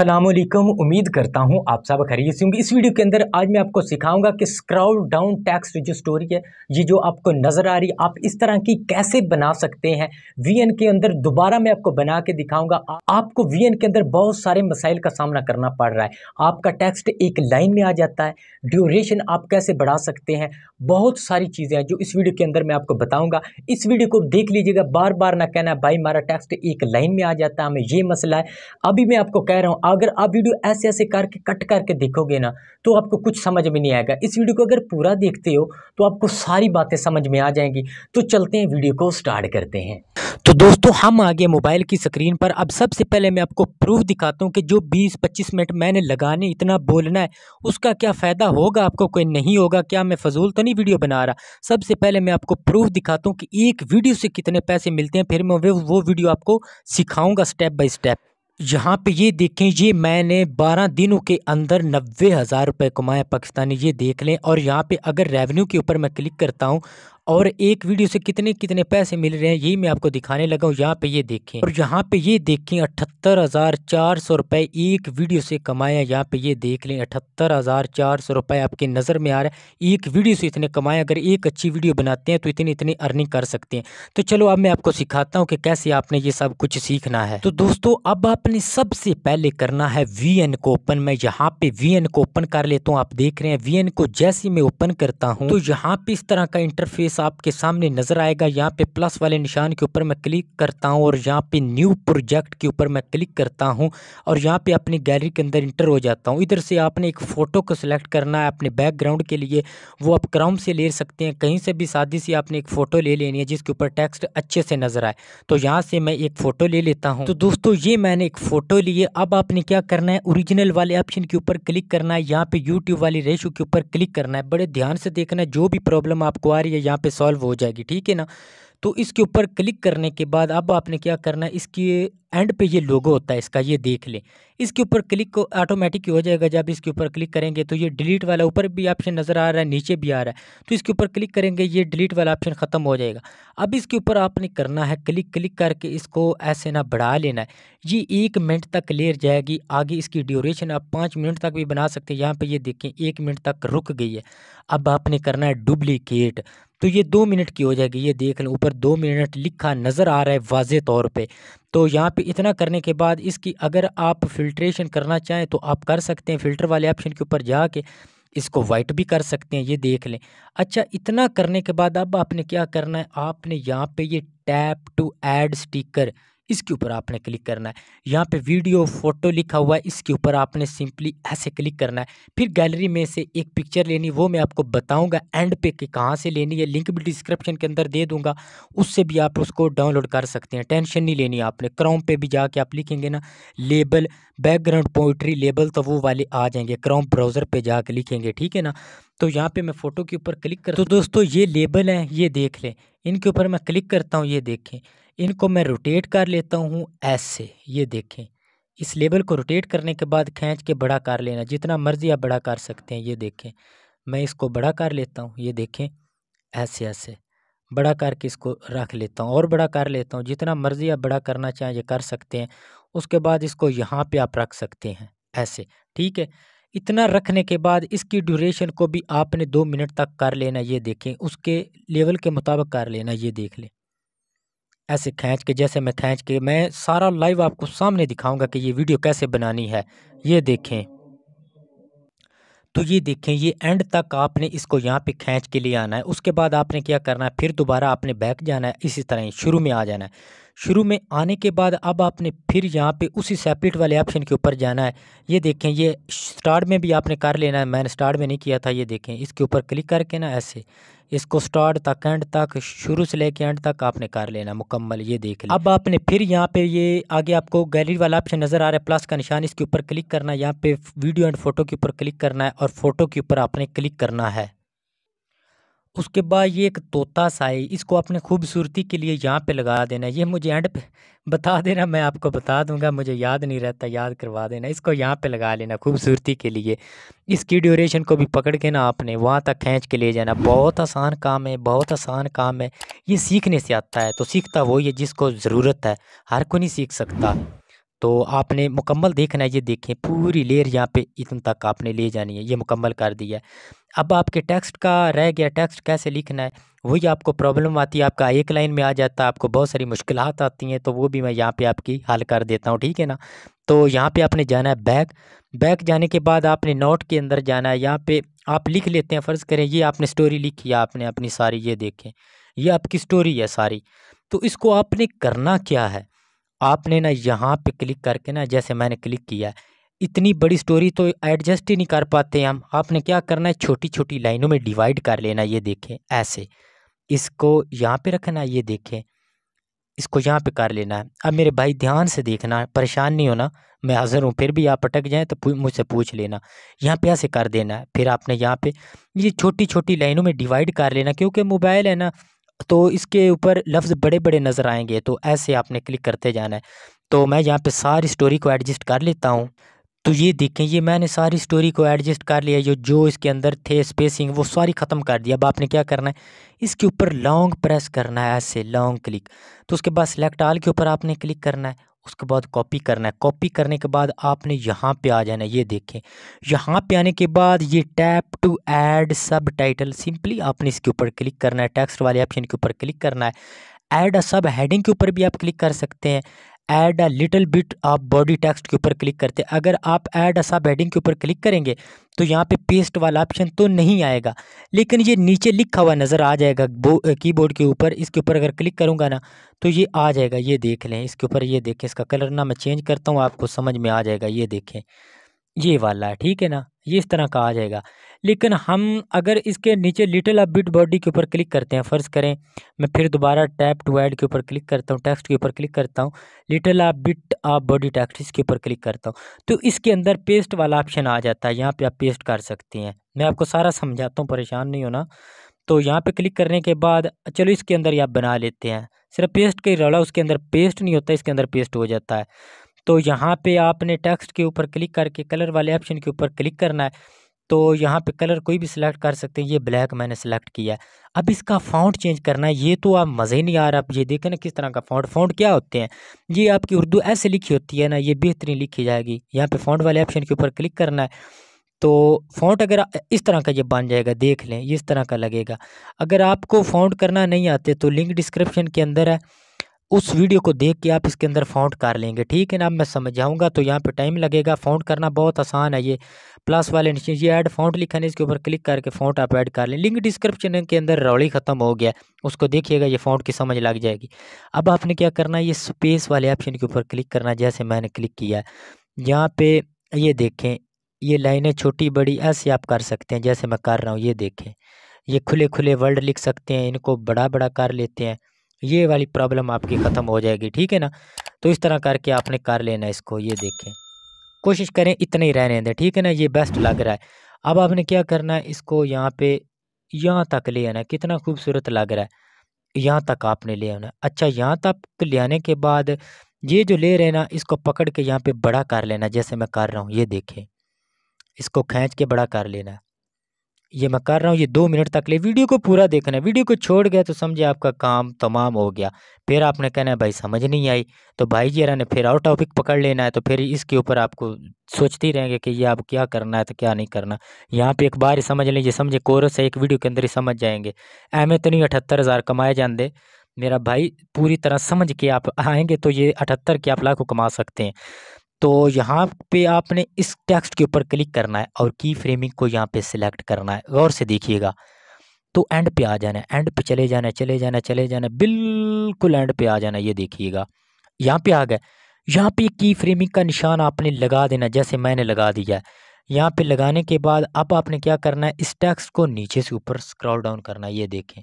असलम उम्मीद करता हूँ आप सब खरीद से होंगे इस वीडियो के अंदर आज मैं आपको सिखाऊंगा कि स्क्राउल डाउन टैक्स जो स्टोरी है ये जो आपको नज़र आ रही है आप इस तरह की कैसे बना सकते हैं वीएन के अंदर दोबारा मैं आपको बना के दिखाऊंगा आपको वीएन के अंदर बहुत सारे मसाइल का सामना करना पड़ रहा है आपका टेक्स्ट एक लाइन में आ जाता है ड्यूरेशन आप कैसे बढ़ा सकते हैं बहुत सारी चीज़ें हैं जो इस वीडियो के अंदर मैं आपको बताऊँगा इस वीडियो को देख लीजिएगा बार बार ना कहना भाई हमारा टेक्स्ट एक लाइन में आ जाता है हमें ये मसला है अभी मैं आपको कह रहा हूँ अगर आप वीडियो ऐसे ऐसे करके कट करके देखोगे ना तो आपको कुछ समझ में नहीं आएगा इस वीडियो को अगर पूरा देखते हो तो आपको सारी बातें समझ में आ जाएंगी तो चलते हैं वीडियो को स्टार्ट करते हैं तो दोस्तों हम आ गए मोबाइल की स्क्रीन पर अब सबसे पहले मैं आपको प्रूफ दिखाता हूँ कि जो 20-25 मिनट मैंने लगाने इतना बोलना है उसका क्या फ़ायदा होगा आपको कोई नहीं होगा क्या मैं फजूल तो नहीं वीडियो बना रहा सबसे पहले मैं आपको प्रूफ दिखाता हूँ कि एक वीडियो से कितने पैसे मिलते हैं फिर मैं वो वीडियो आपको सिखाऊँगा स्टेप बाई स्टेप यहाँ पे ये देखें ये मैंने 12 दिनों के अंदर नब्बे हज़ार रुपये कमाया पाकिस्तानी ये देख लें और यहाँ पे अगर रेवेन्यू के ऊपर मैं क्लिक करता हूँ और एक वीडियो से कितने कितने पैसे मिल रहे हैं यही मैं आपको दिखाने लगा हूँ यहाँ पे ये देखें और यहाँ पे ये देखें अठहत्तर हज़ार चार सौ रुपए एक वीडियो से कमाया यहाँ पे ये देख लें अठहत्तर हज़ार चार सौ रुपए आपकी नज़र में आ रहा है एक वीडियो से इतने कमाए अगर एक अच्छी वीडियो बनाते हैं तो इतनी इतनी अर्निंग कर सकते हैं तो चलो अब मैं आपको सिखाता हूँ कि कैसे आपने ये सब कुछ सीखना है तो दोस्तों अब आपने सबसे पहले करना है वी एन को ओपन मैं यहाँ पे वी एन को ओपन कर लेता हूँ आप देख रहे हैं वी एन को जैसे मैं ओपन करता हूँ तो यहाँ पे इस तरह का इंटरफेस आपके सामने नज़र आएगा यहाँ पे प्लस वाले निशान के ऊपर मैं क्लिक करता हूँ और यहाँ पे न्यू प्रोजेक्ट के ऊपर मैं क्लिक करता हूँ और यहाँ पे अपनी गैलरी के अंदर इंटर हो जाता हूँ इधर से आपने एक फ़ोटो को सिलेक्ट करना है अपने बैकग्राउंड के लिए वो आप क्राउम से ले सकते हैं कहीं से भी शादी से आपने एक फ़ोटो ले लेनी है जिसके ऊपर टेक्स्ट अच्छे से नज़र आए तो यहाँ से मैं एक फ़ोटो ले लेता हूँ तो दोस्तों ये मैंने एक फ़ोटो लिए अब आपने क्या करना है ओरिजिनल वाले ऑप्शन के ऊपर क्लिक करना है यहाँ पे यूट्यूब वाली रेशो के ऊपर क्लिक करना है बड़े ध्यान से देखना है जो भी प्रॉब्लम आपको आ रही है यहाँ पे पे सॉल्व हो जाएगी ठीक है ना तो इसके ऊपर क्लिक करने के बाद अब आपने क्या करना है इसके एंड पे ये लोगो होता है इसका ये देख लें इसके ऊपर क्लिक को ऑटोमेटिक हो जाएगा जब इसके ऊपर क्लिक करेंगे तो ये डिलीट वाला ऊपर भी ऑप्शन नज़र आ रहा है नीचे भी आ रहा है तो इसके ऊपर क्लिक करेंगे ये डिलीट वाला ऑप्शन ख़त्म हो जाएगा अब इसके ऊपर आपने करना है क्लिक क्लिक करके इसको ऐसे ना बढ़ा लेना है ये एक मिनट तक लेर जाएगी आगे इसकी ड्यूरेशन आप पाँच मिनट तक भी बना सकते हैं यहाँ पर ये देखें एक मिनट तक रुक गई है अब आपने करना है डुप्लीकेट तो ये दो मिनट की हो जाएगी ये देख लें ऊपर दो मिनट लिखा नज़र आ रहा है वाज तौर पे तो यहाँ पे इतना करने के बाद इसकी अगर आप फिल्ट्रेशन करना चाहें तो आप कर सकते हैं फ़िल्टर वाले ऑप्शन के ऊपर जाके इसको वाइट भी कर सकते हैं ये देख लें अच्छा इतना करने के बाद अब आपने क्या करना है आपने यहाँ पे ये टैप टू एड स्टिकर इसके ऊपर आपने क्लिक करना है यहाँ पे वीडियो फोटो लिखा हुआ है इसके ऊपर आपने सिंपली ऐसे क्लिक करना है फिर गैलरी में से एक पिक्चर लेनी वो मैं आपको बताऊँगा एंड पे कि कहाँ से लेनी है लिंक भी डिस्क्रिप्शन के अंदर दे दूँगा उससे भी आप उसको डाउनलोड कर सकते हैं टेंशन नहीं लेनी आपने क्रोम पर भी जाके आप लिखेंगे ना लेबल बैकग्राउंड पोइट्री लेबल तो वो वाले आ जाएंगे क्रोम ब्राउज़र पर जा लिखेंगे ठीक है ना तो यहाँ पर मैं फ़ोटो के ऊपर क्लिक कर तो दोस्तों ये लेबल हैं ये देख लें इनके ऊपर मैं क्लिक करता हूँ ये देखें इनको मैं रोटेट कर लेता हूँ एस से ये देखें इस लेबल को रोटेट करने के बाद खींच के बड़ा कर लेना जितना मर्ज़ी आप बड़ा कर सकते हैं ये देखें मैं इसको बड़ा कर लेता हूँ ये देखें ऐसे ऐसे बड़ा करके इसको रख लेता हूँ और बड़ा कर लेता हूँ जितना मर्ज़ी आप बड़ा करना चाहें ये कर सकते हैं उसके बाद इसको यहाँ पे आप रख सकते हैं ऐसे ठीक है इतना रखने के बाद इसकी ड्यूरेशन को भी आपने दो मिनट तक कर लेना ये देखें उसके लेवल के मुताबिक कर लेना ये देख लें ऐसे खींच के जैसे मैं खींच के मैं सारा लाइव आपको सामने दिखाऊंगा कि ये वीडियो कैसे बनानी है ये देखें तो ये देखें ये एंड तक आपने इसको यहाँ पे खींच के लिए आना है उसके बाद आपने क्या करना है फिर दोबारा आपने बैक जाना है इसी तरह ही शुरू में आ जाना है शुरू में आने के बाद अब आपने फिर यहाँ पे उसी सेपरेट वाले ऑप्शन के ऊपर जाना है ये देखें ये स्टार्ट में भी आपने कर लेना है मैंने स्टार्ट में नहीं किया था ये देखें इसके ऊपर क्लिक करके ना ऐसे इसको स्टार्ट तक एंड तक शुरू से लेके एंड तक आपने कर लेना मुकम्मल ये देख लें अब आपने फिर यहाँ पे ये आगे आपको गैलरी वाला ऑप्शन नज़र आ रहा है प्लस का निशान इसके ऊपर क्लिक करना है यहाँ पे वीडियो एंड फोटो के ऊपर क्लिक करना है और फोटो के ऊपर आपने क्लिक करना है उसके बाद ये एक तोता सा है इसको अपने खूबसूरती के लिए यहाँ पे लगा देना ये मुझे एंड पे बता देना मैं आपको बता दूंगा मुझे याद नहीं रहता याद करवा देना इसको यहाँ पे लगा लेना खूबसूरती के लिए इसकी ड्यूरेशन को भी पकड़ के ना आपने वहाँ तक खींच के ले जाना बहुत आसान काम है बहुत आसान काम है ये सीखने से आता है तो सीखता वो ये जिसको ज़रूरत है हर कोई नहीं सीख सकता तो आपने मुकम्मल देखना है ये देखें पूरी लेयर यहाँ पे इतन तक आपने ले जानी है ये मुकम्मल कर दिया अब आपके टेक्स्ट का रह गया टेक्स्ट कैसे लिखना है वही आपको प्रॉब्लम आती है आपका एक लाइन में आ जाता है आपको बहुत सारी मुश्किल आती हैं तो वो भी मैं यहाँ पे आपकी हल कर देता हूँ ठीक है ना तो यहाँ पे आपने जाना है बैक बैक जाने के बाद आपने नोट के अंदर जाना है यहाँ पे आप लिख लेते हैं फ़र्ज़ करें ये आपने स्टोरी लिखी है आपने अपनी सारी ये देखें ये आपकी स्टोरी है सारी तो इसको आपने करना क्या है आपने ना यहाँ पर क्लिक करके ना जैसे मैंने क्लिक किया है इतनी बड़ी स्टोरी तो एडजस्ट ही नहीं कर पाते हम आपने क्या करना है छोटी छोटी लाइनों में डिवाइड कर लेना ये देखें ऐसे इसको यहाँ पे रखना ये देखें इसको यहाँ पे कर लेना है अब मेरे भाई ध्यान से देखना परेशान नहीं होना मैं हाजिर हूँ फिर भी आप अटक जाएँ तो मुझसे पूछ लेना यहाँ पे ऐसे कर देना है फिर आपने यहाँ पे ये छोटी छोटी लाइनों में डिवाइड कर लेना क्योंकि मोबाइल है ना तो इसके ऊपर लफ्ज़ बड़े बड़े नज़र आएंगे तो ऐसे आपने क्लिक करते जाना है तो मैं यहाँ पे सारी स्टोरी को एडजस्ट कर लेता हूँ तो ये देखें ये मैंने सारी स्टोरी को एडजस्ट कर लिया जो जो इसके अंदर थे स्पेसिंग वो सारी ख़त्म कर दिया अब आपने क्या करना है इसके ऊपर लॉन्ग प्रेस करना है ऐसे लॉन्ग क्लिक तो उसके बाद सेलेक्ट आल के ऊपर आपने क्लिक करना है उसके बाद कॉपी करना है कॉपी करने के बाद आपने यहाँ पे आ जाना है ये देखें यहाँ पे आने के बाद ये tap to add subtitle simply आपने इसके ऊपर क्लिक करना है टेक्स्ट वाले ऑप्शन के ऊपर क्लिक करना है ऐड सब हेडिंग के ऊपर भी आप क्लिक कर सकते हैं ऐड अ लिटिल बिट आप बॉडी टेक्स्ट के ऊपर क्लिक करते अगर आप ऐड अ सब हेडिंग के ऊपर क्लिक करेंगे तो यहाँ पे पेस्ट वाला ऑप्शन तो नहीं आएगा लेकिन ये नीचे लिखा हुआ नज़र आ जाएगा कीबोर्ड के ऊपर इसके ऊपर अगर क्लिक करूँगा ना तो ये आ जाएगा ये देख लें इसके ऊपर ये देखें इसका कलर ना मैं चेंज करता हूँ आपको समझ में आ जाएगा ये देखें ये वाला ठीक है ना ये इस तरह का आ जाएगा लेकिन हम अगर इसके नीचे लिटिल अप बिट बॉडी के ऊपर क्लिक करते हैं फ़र्ज़ करें मैं फिर दोबारा टैप टू ऐड के ऊपर क्लिक करता हूँ टेक्स्ट के ऊपर क्लिक करता हूँ लिटिल अप बिट आप बॉडी टेक्स्ट इसके ऊपर क्लिक करता हूँ तो इसके अंदर पेस्ट वाला ऑप्शन आ जाता है यहाँ पर आप पेस्ट कर सकते हैं मैं आपको सारा समझाता हूँ परेशान नहीं होना तो यहाँ पर क्लिक करने के बाद चलो इसके अंदर ही आप बना लेते हैं सिर्फ पेस्ट का ही रौला उसके अंदर पेस्ट नहीं होता इसके अंदर पेस्ट हो जाता है तो यहाँ पे आपने टेक्स्ट के ऊपर क्लिक करके कलर वाले ऑप्शन के ऊपर क्लिक करना है तो यहाँ पे कलर कोई भी सिलेक्ट कर सकते हैं ये ब्लैक मैंने सेलेक्ट किया है अब इसका फ़ॉन्ट चेंज करना है ये तो आप मज़े नहीं आ रहा आप ये देखें ना किस तरह का फ़ॉन्ट फ़ॉन्ट क्या होते हैं ये आपकी उर्दू ऐसे लिखी होती है ना ये बेहतरीन लिखी जाएगी यहाँ पे फ़ॉन्ट वाले ऑप्शन के ऊपर क्लिक करना है तो फ़ॉन्ट अगर इस तरह का ये बन जाएगा देख लें इस तरह का लगेगा अगर आपको फ़ॉन्ट करना नहीं आते तो लिंक डिस्क्रिप्शन के अंदर है उस वीडियो को देख के आप इसके अंदर फाउंड कर लेंगे ठीक है ना मैं समझाऊंगा तो यहाँ पे टाइम लगेगा फाउंट करना बहुत आसान है ये प्लस वाले नीचे ये ऐड फाउंट लिखा है इसके ऊपर क्लिक करके फाउंट आप ऐड कर लें लिंक डिस्क्रिप्शन के अंदर रौली ख़त्म हो गया उसको देखिएगा ये फाउंट की समझ लग जाएगी अब आपने क्या करना है ये स्पेस वाले ऑप्शन के ऊपर क्लिक करना जैसे मैंने क्लिक किया यहाँ पर ये देखें ये लाइनें छोटी बड़ी ऐसे आप कर सकते हैं जैसे मैं कर रहा हूँ ये देखें ये खुले खुले वर्ड लिख सकते हैं इनको बड़ा बड़ा कर लेते हैं ये वाली प्रॉब्लम आपकी ख़त्म हो जाएगी ठीक है ना तो इस तरह करके आपने कर लेना इसको ये देखें कोशिश करें इतने ही रहने दें ठीक है ना ये बेस्ट लग रहा है अब आपने क्या करना है इसको यहाँ पे यहाँ तक ले आना कितना खूबसूरत लग रहा है यहाँ तक आपने ले आना अच्छा यहाँ तक ले आने के बाद ये जो ले रहे ना इसको पकड़ के यहाँ पे बड़ा कर लेना जैसे मैं कर रहा हूँ ये देखें इसको खींच के बड़ा कर लेना ये मैं कर रहा हूँ ये दो मिनट तक ले वीडियो को पूरा देखना है वीडियो को छोड़ गया तो समझे आपका काम तमाम हो गया फिर आपने कहना है भाई समझ नहीं आई तो भाई जी ने फिर और टॉपिक पकड़ लेना है तो फिर इसके ऊपर आपको सोचते रहेंगे कि ये आप क्या करना है तो क्या नहीं करना यहाँ पे एक बार ही समझ लीजिए समझे कोरस है एक वीडियो के अंदर ही समझ जाएंगे एम ए तो नहीं अठहत्तर हज़ार कमाए जाते मेरा भाई पूरी तरह समझ के आप आएंगे तो ये अठहत्तर के आप लाखों कमा सकते हैं तो यहाँ पे आपने इस टेक्स्ट के ऊपर क्लिक करना है और की फ्रेमिंग को यहाँ पे सिलेक्ट करना है गौर से देखिएगा तो एंड पे आ जाना है एंड पे चले जाना चले जाना चले जाना बिल्कुल एंड पे आ जाना ये देखिएगा यहाँ पे आ गए यहाँ पे की फ्रेमिंग का निशान आपने लगा देना जैसे मैंने लगा दिया है यहाँ पे लगाने के बाद अब आपने क्या करना है इस टेक्स्ट को नीचे से ऊपर स्क्रॉल डाउन करना है ये देखें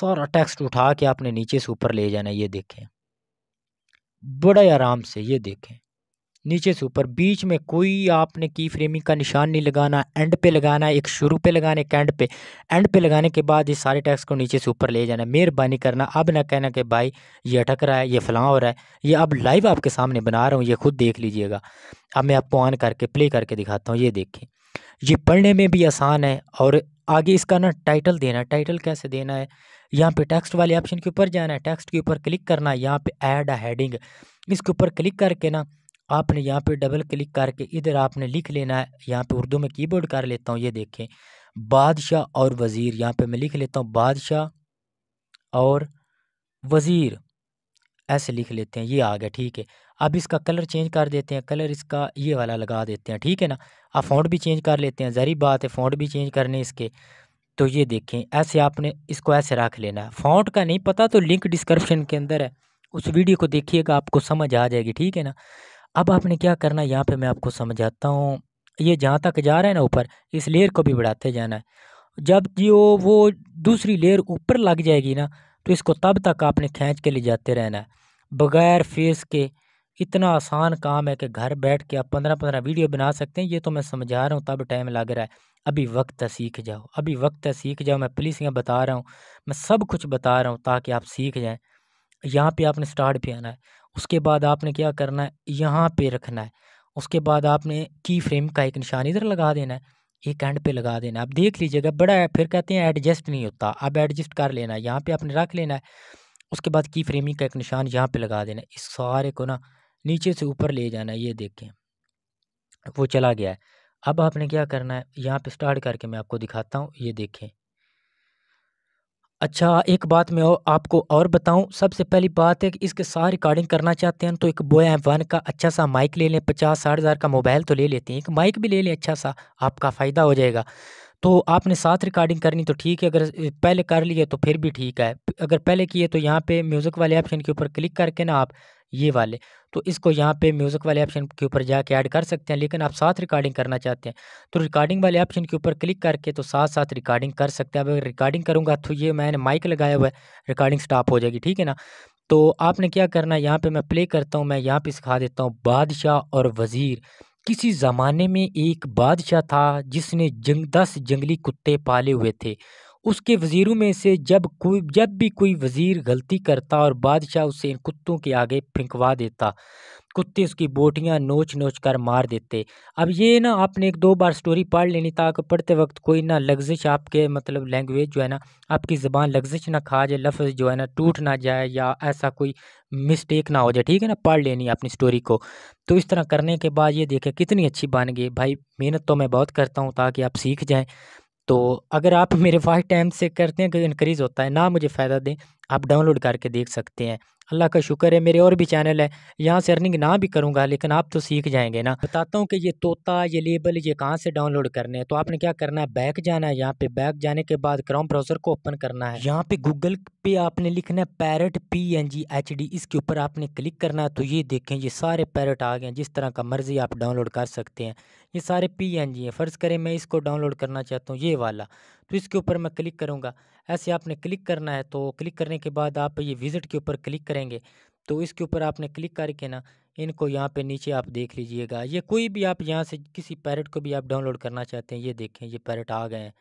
सारा टेक्स्ट उठा के आपने नीचे से ऊपर ले जाना है ये देखें बड़े आराम से ये देखें नीचे से ऊपर बीच में कोई आपने की फ्रेमिंग का निशान नहीं लगाना एंड पे लगाना एक शुरू पे लगाना एक एंड पे एंड पे लगाने के बाद इस सारे टैक्स को नीचे से ऊपर ले जाना मेहरबानी करना अब ना कहना कि भाई ये अटक रहा है ये फलां हो रहा है ये अब लाइव आपके सामने बना रहा हूँ ये खुद देख लीजिएगा अब मैं आपको ऑन करके प्ले करके दिखाता हूँ ये देखें ये पढ़ने में भी आसान है और आगे इसका ना टाइटल देना है टाइटल कैसे देना है यहाँ पे टेक्स्ट वाले ऑप्शन के ऊपर जाना है टेक्स्ट के ऊपर क्लिक करना है यहाँ पे ऐड अ हेडिंग इसके ऊपर क्लिक करके ना आपने यहाँ पे डबल क्लिक करके इधर आपने लिख लेना है यहाँ पे उर्दू में कीबोर्ड कर लेता हूँ ये देखें बादशाह और वज़ीर यहाँ पे मैं लिख लेता हूँ बादशाह और वज़ीर ऐसे लिख लेते हैं ये आ गया ठीक है अब इसका कलर चेंज कर देते हैं कलर इसका ये वाला लगा देते हैं ठीक है ना अब फ़ॉन्ट भी चेंज कर लेते हैं ज़री बात है फ़ॉन्ट भी चेंज करने इसके तो ये देखें ऐसे आपने इसको ऐसे रख लेना है फ़ॉन्ट का नहीं पता तो लिंक डिस्क्रिप्शन के अंदर है उस वीडियो को देखिएगा आपको समझ आ जाएगी ठीक है ना अब आपने क्या करना है यहाँ पे मैं आपको समझाता हूँ ये जहाँ तक जा रहा है ना ऊपर इस लेयर को भी बढ़ाते जाना है जब जो वो दूसरी लेयर ऊपर लग जाएगी ना तो इसको तब तक आपने खींच के ले जाते रहना है बग़ैर फेस के इतना आसान काम है कि घर बैठ के आप पंद्रह पंद्रह वीडियो बना सकते हैं ये तो मैं समझा रहा हूँ तब टाइम लग रहा है अभी वक्त है सीख जाओ अभी वक्त है सीख जाओ मैं पुलिस यहाँ बता रहा हूँ मैं सब कुछ बता रहा हूँ ताकि आप सीख जाएँ यहाँ पे आपने स्टार्ट भी आना है उसके बाद आपने क्या करना है यहाँ पे रखना है उसके बाद आपने की फ्रेम का एक निशान इधर लगा देना है एक एंड पे लगा देना है आप देख लीजिएगा बड़ा है फिर कहते हैं एडजस्ट नहीं होता अब एडजस्ट कर लेना है यहाँ पर आपने रख लेना है उसके बाद की फ्रेमिंग का एक निशान यहाँ पर लगा देना है इस सारे को ना नीचे से ऊपर ले जाना है ये देखें वो चला गया है अब आपने क्या करना है यहाँ पे स्टार्ट करके मैं आपको दिखाता हूँ ये देखें अच्छा एक बात मैं और आपको और बताऊं सबसे पहली बात है कि इसके साथ रिकॉर्डिंग करना चाहते हैं तो एक बोए एम वन का अच्छा सा माइक ले लें पचास साठ हज़ार का मोबाइल तो ले लेते हैं एक माइक भी ले लें अच्छा सा आपका फ़ायदा हो जाएगा तो आपने साथ रिकॉर्डिंग करनी तो ठीक है अगर पहले कर लिए तो फिर भी ठीक है अगर पहले किए तो यहाँ पर म्यूज़िक वाले ऑप्शन के ऊपर क्लिक करके ना आप ये वाले तो इसको यहाँ पे म्यूज़िक वाले ऑप्शन के ऊपर जाके ऐड कर सकते हैं लेकिन आप साथ रिकॉर्डिंग करना चाहते हैं तो रिकॉर्डिंग वाले ऑप्शन के ऊपर क्लिक करके तो साथ साथ रिकॉर्डिंग कर सकते हैं अब रिकॉर्डिंग करूँगा तो ये मैंने माइक लगाया हुआ है रिकॉर्डिंग स्टॉप हो जाएगी ठीक है ना तो आपने क्या करना है यहाँ पर मैं प्ले करता हूँ मैं यहाँ पर सिखा देता हूँ बादशाह और वज़ीर किसी ज़माने में एक बादशाह था जिसने जंग दस जंगली कुत्ते पाले हुए थे उसके वज़ीरों में से जब कोई जब भी कोई वज़ीर गलती करता और बादशाह उसे इन कुत्तों के आगे फेंकवा देता कुत्ते उसकी बोटियाँ नोच नोच कर मार देते अब ये ना आपने एक दो बार स्टोरी पढ़ लेनी ताकि पढ़ते वक्त कोई ना लग्जिश आपके मतलब लैंग्वेज जो है ना आपकी ज़बान लग्जिश ना खा जाए लफ्ज़ जो है ना टूट ना जाए या ऐसा कोई मिस्टेक ना हो जाए ठीक है ना पढ़ लेनी अपनी स्टोरी को तो इस तरह करने के बाद ये देखें कितनी अच्छी बन गई भाई मेहनत तो मैं बहुत करता हूँ ताकि आप सीख जाएँ तो अगर आप मेरे फाइव टाइम से करते हैं इनक्रीज़ होता है ना मुझे फ़ायदा दें आप डाउनलोड करके देख सकते हैं अल्लाह का शुक्र है मेरे और भी चैनल है यहाँ से अर्निंग ना भी करूँगा लेकिन आप तो सीख जाएंगे ना बताता हूँ कि ये तोता ये लेबल ये कहाँ से डाउनलोड करने हैं तो आपने क्या करना है बैक जाना है यहाँ पे बैक जाने के बाद क्रोम ब्राउज़र को ओपन करना है यहाँ पे गूगल पे आपने लिखना है parrot P N G H D इसके ऊपर आपने क्लिक करना है तो ये देखें ये सारे पैरट आ गए हैं जिस तरह का मर्ज़ी आप डाउनलोड कर सकते हैं ये सारे पी एन जी हैं फ़र्ज़ करें मैं इसको डाउनलोड करना चाहता हूँ ये वाला तो इसके ऊपर मैं क्लिक करूँगा ऐसे आपने क्लिक करना है तो क्लिक करने के बाद आप ये विज़िट के ऊपर क्लिक करेंगे तो इसके ऊपर आपने क्लिक करके ना इनको यहाँ पे नीचे आप देख लीजिएगा ये कोई भी आप यहाँ से किसी पैरेट को भी आप डाउनलोड करना चाहते हैं ये देखें ये पैरेट आ गए हैं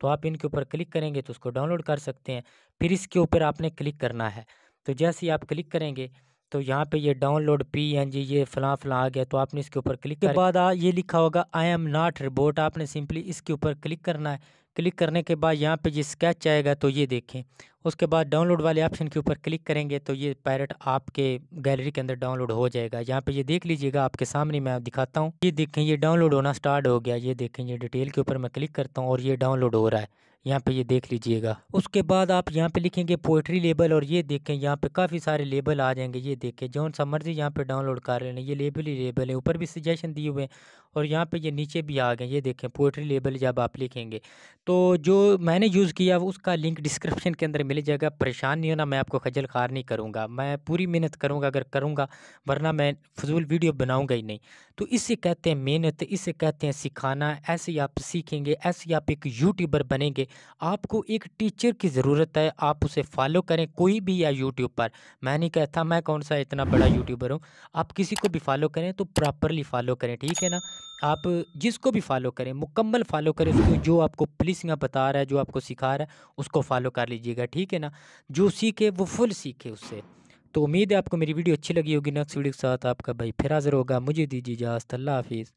तो आप इनके ऊपर क्लिक करेंगे तो उसको डाउनलोड कर सकते हैं फिर इसके ऊपर आपने क्लिक करना है तो जैसे ही आप क्लिक करेंगे तो यहाँ पे ये डाउनलोड पी एन जी ये फलां फलां आ गया तो आपने इसके ऊपर क्लिक के बाद ये लिखा होगा आई एम नॉट रिबोट आपने सिंपली इसके ऊपर क्लिक करना है क्लिक करने के बाद यहाँ पे ये स्केच आएगा तो ये देखें उसके बाद डाउनलोड वाले ऑप्शन के ऊपर क्लिक करेंगे तो ये पैरट आपके गैलरी के अंदर डाउनलोड हो जाएगा यहाँ पे ये देख लीजिएगा आपके सामने मैं दिखाता हूँ ये देखें ये डाउनलोड होना स्टार्ट हो गया ये देखें ये डिटेल के ऊपर मैं क्लिक करता हूँ और ये डाउनलोड हो रहा है यहाँ पे ये देख लीजिएगा उसके बाद आप यहाँ पे लिखेंगे पोइट्री लेबल और ये देखें यहाँ पे काफ़ी सारे लेबल आ जाएंगे ये देखें जौन सा मर्जी यहाँ पे डाउनलोड कर लेने ये लेबल ही लेबल है ऊपर भी सजेशन दिए हुए हैं और यहाँ पे ये नीचे भी आ गए ये देखें पोइट्री लेबल जब आप लिखेंगे तो जो मैंने यूज़ किया उसका लिंक डिस्क्रिप्शन के अंदर मिल जाएगा परेशान नहीं होना मैं आपको खजल खार नहीं करूँगा मैं पूरी मेहनत करूँगा अगर करूँगा वरना मैं फजूल वीडियो बनाऊँगा ही नहीं तो इसे कहते हैं मेहनत इसे कहते हैं सिखाना ऐसे ही आप सीखेंगे ऐसे ही आप एक यूट्यूबर बनेंगे आपको एक टीचर की ज़रूरत है आप उसे फॉलो करें कोई भी या यूट्यूब पर मैं नहीं कहता मैं कौन सा इतना बड़ा यूट्यूबर हूँ आप किसी को भी फॉलो करें तो प्रॉपरली फॉलो करें ठीक है ना आप जिसको भी फॉलो करें मुकम्मल फॉलो करें उसको जो आपको पुलिस में बता रहा है जो आपको सिखा रहा है उसको फॉलो कर लीजिएगा ठीक है ना जो सीखे वो फुल सीखे उससे तो उम्मीद है आपको मेरी वीडियो अच्छी लगी होगी नेक्स्ट वीडियो के साथ आपका भाई फिर हाजिर होगा मुझे दीजिए इजाज़त अल्लाह हाफिज़